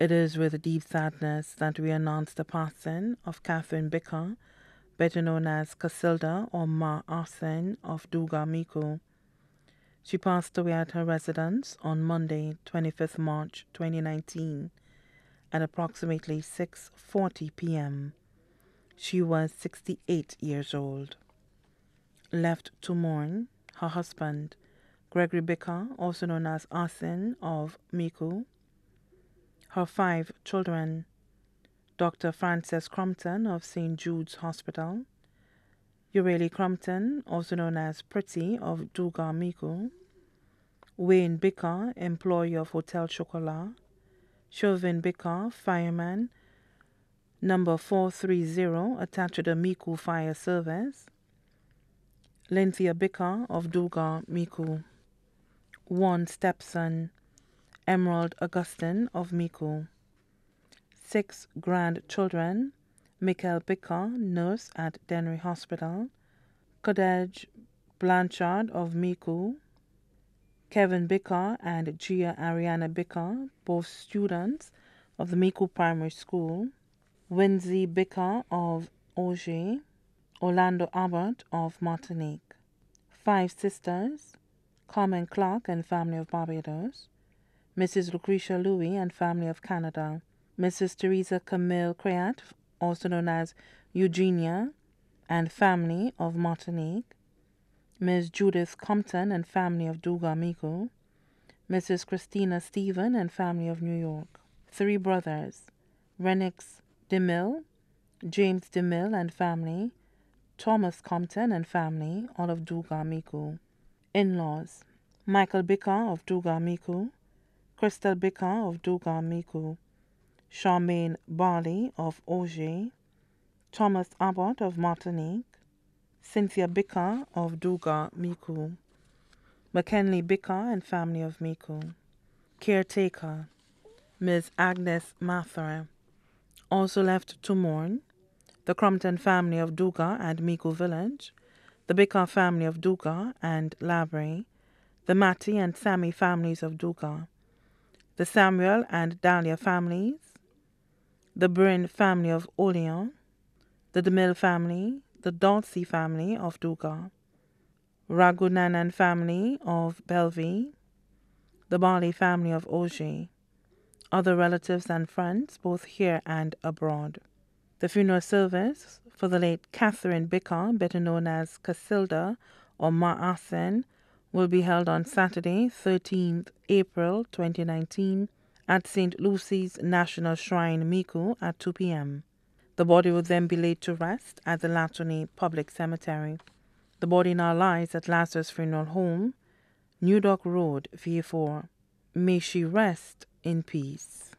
It is with deep sadness that we announce the passing of Catherine Bicker, better known as Casilda or Ma Arsen of Dugamiko. She passed away at her residence on Monday, 25th March 2019 at approximately 6:40 p.m. She was 68 years old. Left to mourn, her husband, Gregory Bicker, also known as Arsen of Miku, her five children Dr. Frances Crompton of St. Jude's Hospital, Ureli Crompton, also known as Pretty of Duga Miku, Wayne Bicker, employee of Hotel Chocolat, Chauvin Bicker, fireman, number 430, attached to the Miku Fire Service, Linthia Bicker of Duga Miku, one stepson, Emerald Augustine of Miku. Six grandchildren Michael Bicker, nurse at Denry Hospital, Codege Blanchard of Miku, Kevin Bicker and Gia Ariana Bicker, both students of the Miku Primary School, Windsey Bicker of Auger, Orlando Abbott of Martinique. Five sisters, Carmen Clark and family of Barbados, Mrs. Lucretia Louis and family of Canada, Mrs. Teresa Camille Creat, also known as Eugenia, and family of Martinique, Ms. Judith Compton and family of Dugamigo, Mrs. Christina Stephen and family of New York, three brothers, Renix DeMille, James DeMille and family, Thomas Compton and family, all of Dugamigo, in-laws, Michael Bicker of Dugamigo, Crystal Bika of Duga Miku, Charmaine Barley of Auger, Thomas Abbott of Martinique, Cynthia Bika of Duga Miku, McKinley Bika and family of Miku, caretaker, Ms. Agnes Mathare, also left to mourn, the Crompton family of Duga and Miku village, the Bika family of Duga and Labry, the Matti and Sami families of Duga, the Samuel and Dahlia families, the Brin family of Orleans, the DeMille family, the Darcy family of Douga, Ragunanan family of Belleville, the Barley family of Auger, other relatives and friends both here and abroad. The funeral service for the late Catherine Bicker, better known as Casilda or Ma Asen, will be held on Saturday, 13th April 2019, at St. Lucy's National Shrine, Miku, at 2 p.m. The body will then be laid to rest at the Latony Public Cemetery. The body now lies at Lazarus Funeral Home, New Dock Road, VA4. May she rest in peace.